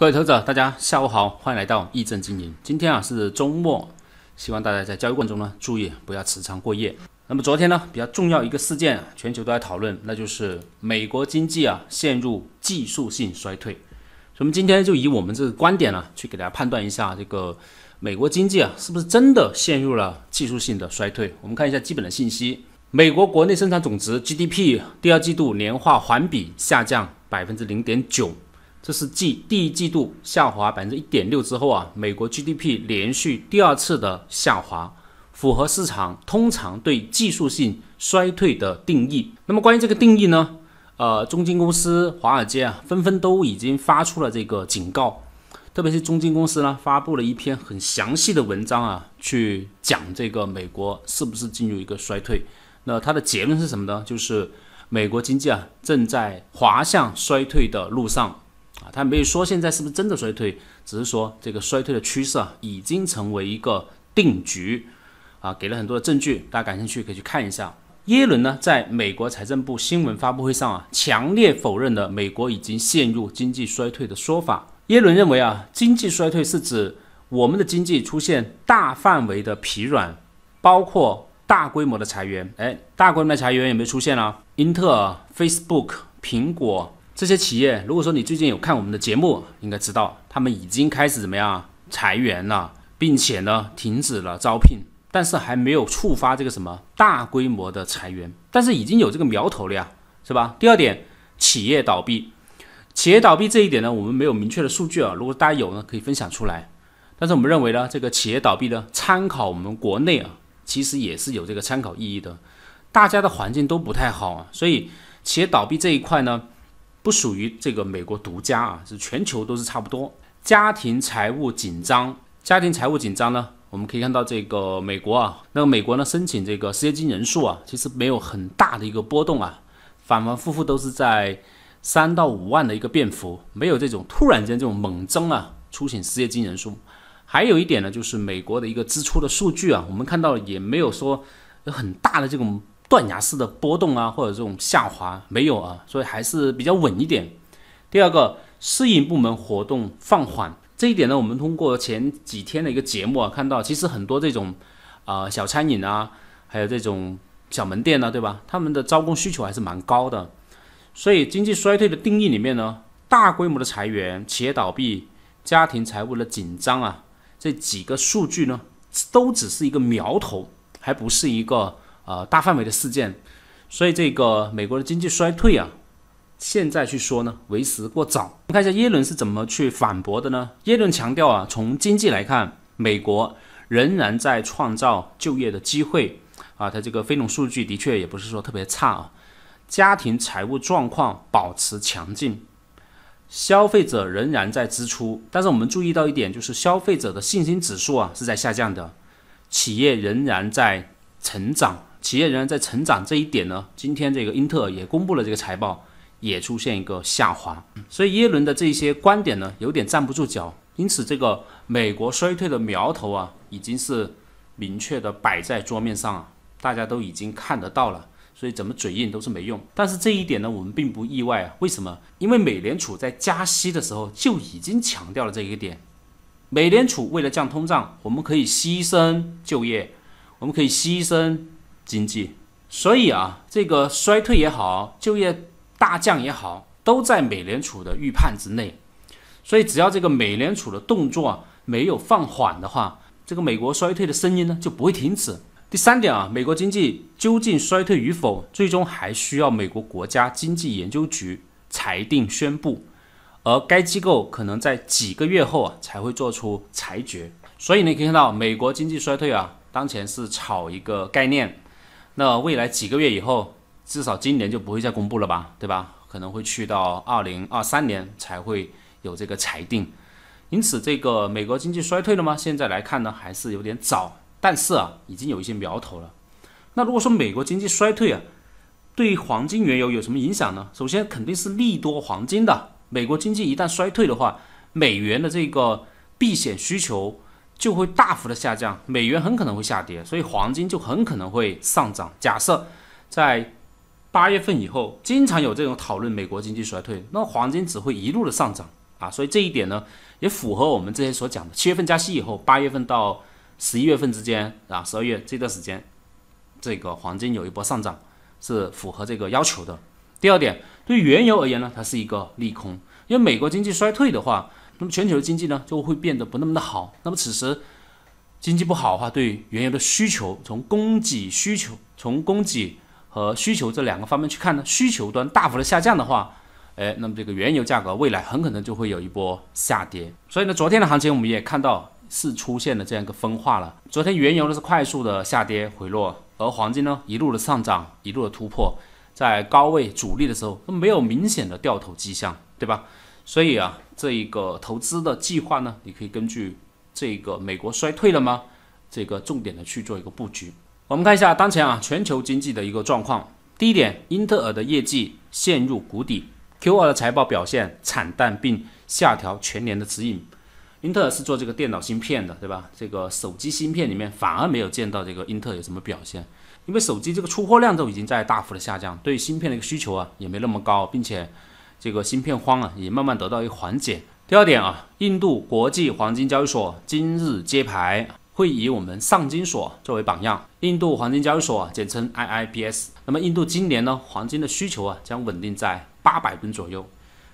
各位投资者，大家下午好，欢迎来到易正经营。今天啊是周末，希望大家在交易过程中呢注意不要持仓过夜。那么昨天呢比较重要一个事件，全球都在讨论，那就是美国经济啊陷入技术性衰退。我们今天就以我们这个观点呢，去给大家判断一下这个美国经济啊是不是真的陷入了技术性的衰退。我们看一下基本的信息：美国国内生产总值 GDP 第二季度年化环比下降百分之零点九。这是继第一季度下滑百分之一点六之后啊，美国 GDP 连续第二次的下滑，符合市场通常对技术性衰退的定义。那么关于这个定义呢，呃，中金公司、华尔街啊，纷纷都已经发出了这个警告。特别是中金公司呢，发布了一篇很详细的文章啊，去讲这个美国是不是进入一个衰退。那它的结论是什么呢？就是美国经济啊，正在滑向衰退的路上。啊，他没有说现在是不是真的衰退，只是说这个衰退的趋势啊已经成为一个定局，啊，给了很多的证据，大家感兴趣可以去看一下。耶伦呢，在美国财政部新闻发布会上啊，强烈否认了美国已经陷入经济衰退的说法。耶伦认为啊，经济衰退是指我们的经济出现大范围的疲软，包括大规模的裁员。哎，大规模裁员有没有出现啊？英特尔、Facebook、苹果。这些企业，如果说你最近有看我们的节目，应该知道他们已经开始怎么样裁员了，并且呢停止了招聘，但是还没有触发这个什么大规模的裁员，但是已经有这个苗头了呀，是吧？第二点，企业倒闭，企业倒闭这一点呢，我们没有明确的数据啊。如果大家有呢，可以分享出来。但是我们认为呢，这个企业倒闭呢，参考我们国内啊，其实也是有这个参考意义的。大家的环境都不太好啊，所以企业倒闭这一块呢。不属于这个美国独家啊，是全球都是差不多。家庭财务紧张，家庭财务紧张呢，我们可以看到这个美国啊，那个美国呢申请这个失业金人数啊，其实没有很大的一个波动啊，反反复复都是在三到五万的一个变幅，没有这种突然间这种猛增啊，出现失业金人数。还有一点呢，就是美国的一个支出的数据啊，我们看到也没有说有很大的这种。断崖式的波动啊，或者这种下滑没有啊，所以还是比较稳一点。第二个，私营部门活动放缓，这一点呢，我们通过前几天的一个节目啊，看到其实很多这种啊小餐饮啊，还有这种小门店呢，对吧？他们的招工需求还是蛮高的。所以经济衰退的定义里面呢，大规模的裁员、企业倒闭、家庭财务的紧张啊，这几个数据呢，都只是一个苗头，还不是一个。呃，大范围的事件，所以这个美国的经济衰退啊，现在去说呢为时过早。我们看一下耶伦是怎么去反驳的呢？耶伦强调啊，从经济来看，美国仍然在创造就业的机会啊，他这个非农数据的确也不是说特别差啊，家庭财务状况保持强劲，消费者仍然在支出，但是我们注意到一点就是消费者的信心指数啊是在下降的，企业仍然在成长。企业仍然在成长这一点呢？今天这个英特尔也公布了这个财报，也出现一个下滑。所以耶伦的这些观点呢，有点站不住脚。因此，这个美国衰退的苗头啊，已经是明确的摆在桌面上啊，大家都已经看得到了。所以怎么嘴硬都是没用。但是这一点呢，我们并不意外。为什么？因为美联储在加息的时候就已经强调了这个点：，美联储为了降通胀，我们可以牺牲就业，我们可以牺牲。经济，所以啊，这个衰退也好，就业大降也好，都在美联储的预判之内。所以，只要这个美联储的动作没有放缓的话，这个美国衰退的声音呢就不会停止。第三点啊，美国经济究竟衰退与否，最终还需要美国国家经济研究局裁定宣布，而该机构可能在几个月后啊才会做出裁决。所以，你可以看到，美国经济衰退啊，当前是炒一个概念。那未来几个月以后，至少今年就不会再公布了吧，对吧？可能会去到二零二三年才会有这个裁定。因此，这个美国经济衰退了吗？现在来看呢，还是有点早，但是啊，已经有一些苗头了。那如果说美国经济衰退，啊，对黄金、原油有什么影响呢？首先，肯定是利多黄金的。美国经济一旦衰退的话，美元的这个避险需求。就会大幅的下降，美元很可能会下跌，所以黄金就很可能会上涨。假设在八月份以后，经常有这种讨论美国经济衰退，那么黄金只会一路的上涨啊。所以这一点呢，也符合我们之前所讲的，七月份加息以后，八月份到十一月份之间啊，十二月这段时间，这个黄金有一波上涨是符合这个要求的。第二点，对原油而言呢，它是一个利空，因为美国经济衰退的话。那么全球的经济呢就会变得不那么的好。那么此时经济不好的话，对原油的需求，从供给需求，从供给和需求这两个方面去看呢，需求端大幅的下降的话，哎，那么这个原油价格未来很可能就会有一波下跌。所以呢，昨天的行情我们也看到是出现了这样一个分化了。昨天原油呢是快速的下跌回落，而黄金呢一路的上涨，一路的突破，在高位主力的时候没有明显的掉头迹象，对吧？所以啊，这一个投资的计划呢，你可以根据这个美国衰退了吗？这个重点的去做一个布局。我们看一下当前啊全球经济的一个状况。第一点，英特尔的业绩陷入谷底，Q2 的财报表现惨淡，并下调全年的指引。英特尔是做这个电脑芯片的，对吧？这个手机芯片里面反而没有见到这个英特尔有什么表现，因为手机这个出货量都已经在大幅的下降，对芯片的一个需求啊也没那么高，并且。这个芯片荒啊，也慢慢得到一个缓解。第二点啊，印度国际黄金交易所今日揭牌，会以我们上金所作为榜样。印度黄金交易所啊，简称 IIPS。那么印度今年呢，黄金的需求啊，将稳定在八百吨左右。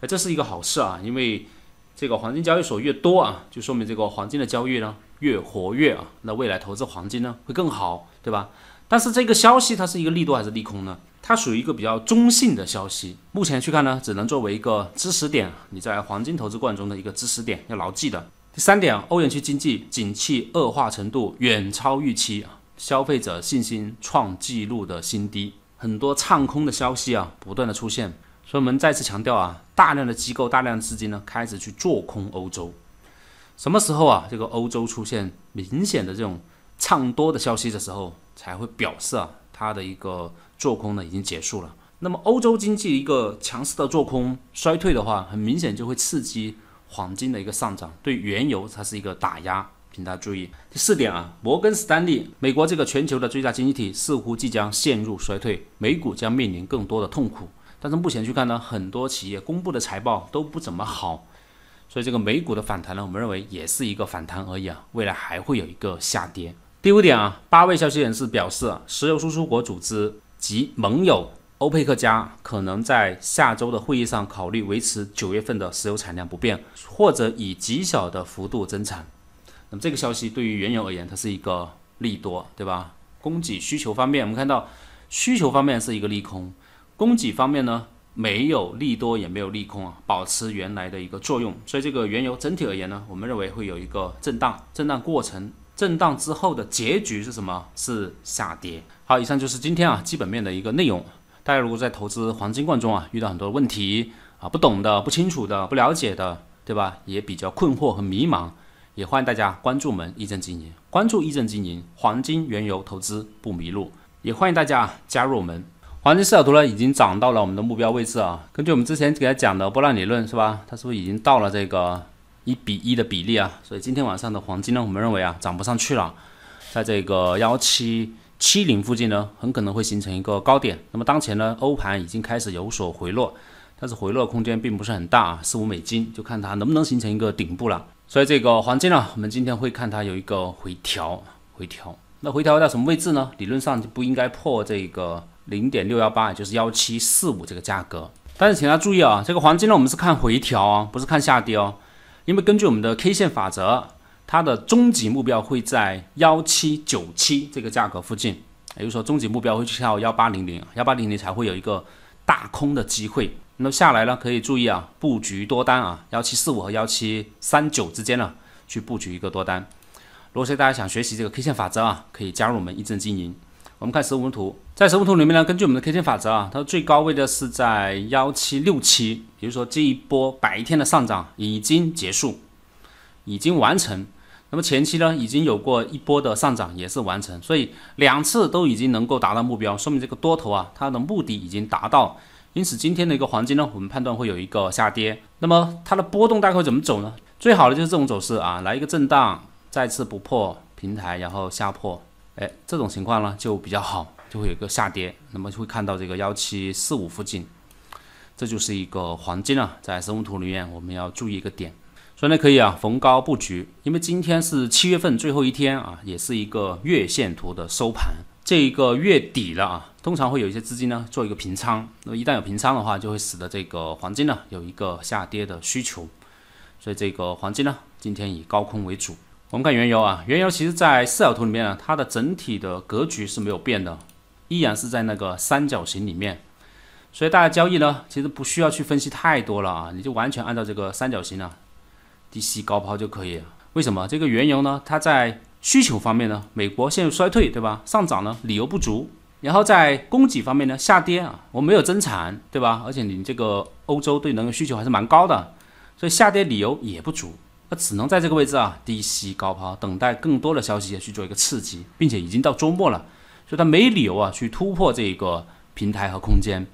哎，这是一个好事啊，因为这个黄金交易所越多啊，就说明这个黄金的交易呢越活跃啊，那未来投资黄金呢会更好，对吧？但是这个消息它是一个利多还是利空呢？它属于一个比较中性的消息，目前去看呢，只能作为一个知识点，你在黄金投资程中的一个知识点要牢记的。第三点，欧元区经济景气恶化程度远超预期啊，消费者信心创纪录的新低，很多唱空的消息啊不断的出现，所以我们再次强调啊，大量的机构、大量资金呢开始去做空欧洲。什么时候啊，这个欧洲出现明显的这种唱多的消息的时候，才会表示啊。它的一个做空呢已经结束了。那么欧洲经济一个强势的做空衰退的话，很明显就会刺激黄金的一个上涨，对原油它是一个打压，请大家注意。第四点啊，摩根士丹利，美国这个全球的最大经济体似乎即将陷入衰退，美股将面临更多的痛苦。但是目前去看呢，很多企业公布的财报都不怎么好，所以这个美股的反弹呢，我们认为也是一个反弹而已啊，未来还会有一个下跌。第五点啊，八位消息人士表示，石油输出国组织及盟友欧佩克家可能在下周的会议上考虑维持九月份的石油产量不变，或者以极小的幅度增产。那么这个消息对于原油而言，它是一个利多，对吧？供给需求方面，我们看到需求方面是一个利空，供给方面呢没有利多也没有利空啊，保持原来的一个作用。所以这个原油整体而言呢，我们认为会有一个震荡，震荡过程。震荡之后的结局是什么？是下跌。好，以上就是今天啊基本面的一个内容。大家如果在投资黄金罐中啊遇到很多问题啊不懂的不清楚的不了解的，对吧？也比较困惑和迷茫，也欢迎大家关注我们一正经营，关注一正经营黄金原油投资不迷路，也欢迎大家啊加入我们。黄金视角图呢已经涨到了我们的目标位置啊。根据我们之前给大家讲的波浪理论，是吧？它是不是已经到了这个？一比一的比例啊，所以今天晚上的黄金呢，我们认为啊涨不上去了，在这个幺七七零附近呢，很可能会形成一个高点。那么当前呢，欧盘已经开始有所回落，但是回落空间并不是很大啊，四五美金就看它能不能形成一个顶部了。所以这个黄金呢，我们今天会看它有一个回调，回调。那回调到什么位置呢？理论上就不应该破这个零点六幺八，就是幺七四五这个价格。但是请大家注意啊，这个黄金呢，我们是看回调啊，不是看下跌哦。因为根据我们的 K 线法则，它的终极目标会在幺七九七这个价格附近，也就是说，终极目标会去到幺八零零，幺八零零才会有一个大空的机会。那么下来呢，可以注意啊，布局多单啊，幺七四五和幺七三九之间呢，去布局一个多单。如果说大家想学习这个 K 线法则啊，可以加入我们一正经营。我们看实物图，在实物图里面呢，根据我们的 K 线法则啊，它的最高位的是在幺七六七，就是说这一波白天的上涨已经结束，已经完成。那么前期呢，已经有过一波的上涨也是完成，所以两次都已经能够达到目标，说明这个多头啊，它的目的已经达到。因此今天的一个黄金呢，我们判断会有一个下跌。那么它的波动大概会怎么走呢？最好的就是这种走势啊，来一个震荡，再次不破平台，然后下破。哎，这种情况呢就比较好，就会有一个下跌，那么就会看到这个幺七四五附近，这就是一个黄金啊。在生物图里面，我们要注意一个点，所以呢可以啊逢高布局，因为今天是七月份最后一天啊，也是一个月线图的收盘，这一个月底了啊，通常会有一些资金呢做一个平仓，那么一旦有平仓的话，就会使得这个黄金呢有一个下跌的需求，所以这个黄金呢今天以高空为主。我们看原油啊，原油其实在四角图里面呢，它的整体的格局是没有变的，依然是在那个三角形里面。所以大家交易呢，其实不需要去分析太多了啊，你就完全按照这个三角形啊，低吸高抛就可以。为什么这个原油呢？它在需求方面呢，美国陷入衰退，对吧？上涨呢理由不足。然后在供给方面呢，下跌啊，我没有增产，对吧？而且你这个欧洲对能源需求还是蛮高的，所以下跌理由也不足。它只能在这个位置啊，低吸高抛，等待更多的消息去做一个刺激，并且已经到周末了，所以它没理由啊去突破这个平台和空间。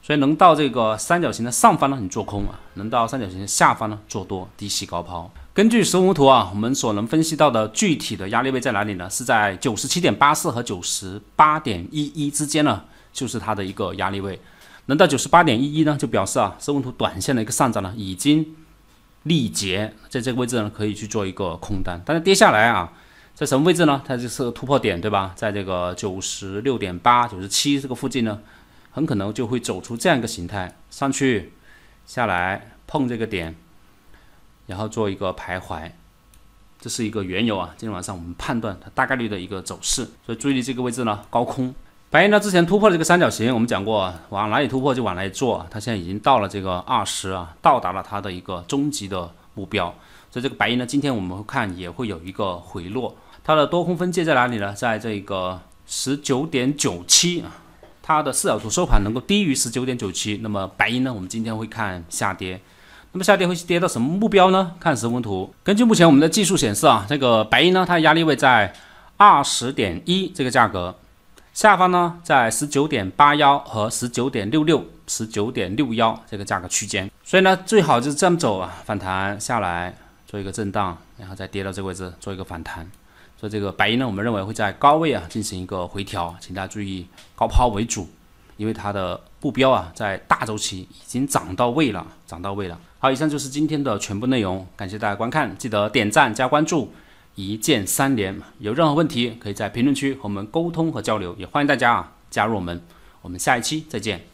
所以能到这个三角形的上方呢，你做空啊；能到三角形的下方呢，做多低吸高抛。根据深物图啊，我们所能分析到的具体的压力位在哪里呢？是在九十七点八四和九十八点一一之间呢，就是它的一个压力位。能到九十八点一一呢，就表示啊施工图短线的一个上涨呢，已经。力竭在这个位置呢，可以去做一个空单。但是跌下来啊，在什么位置呢？它就是个突破点，对吧？在这个九十六点八、九十七这个附近呢，很可能就会走出这样一个形态，上去、下来碰这个点，然后做一个徘徊。这是一个原油啊，今天晚上我们判断它大概率的一个走势，所以注意这个位置呢，高空。白银呢，之前突破了这个三角形，我们讲过，往哪里突破就往哪里做。它现在已经到了这个二十啊，到达了它的一个终极的目标。所以这个白银呢，今天我们看也会有一个回落。它的多空分界在哪里呢？在这个十九点九七啊，它的四小时收盘能够低于十九点九七，那么白银呢，我们今天会看下跌。那么下跌会跌到什么目标呢？看神文图，根据目前我们的技术显示啊，这个白银呢，它压力位在二十点一这个价格。下方呢，在十九点八幺和十九点六六、十九点六幺这个价格区间，所以呢，最好就是这么走啊，反弹下来做一个震荡，然后再跌到这个位置做一个反弹。所以这个白银呢，我们认为会在高位啊进行一个回调，请大家注意高抛为主，因为它的目标啊在大周期已经涨到位了，涨到位了。好，以上就是今天的全部内容，感谢大家观看，记得点赞加关注。一键三连，有任何问题可以在评论区和我们沟通和交流，也欢迎大家啊加入我们，我们下一期再见。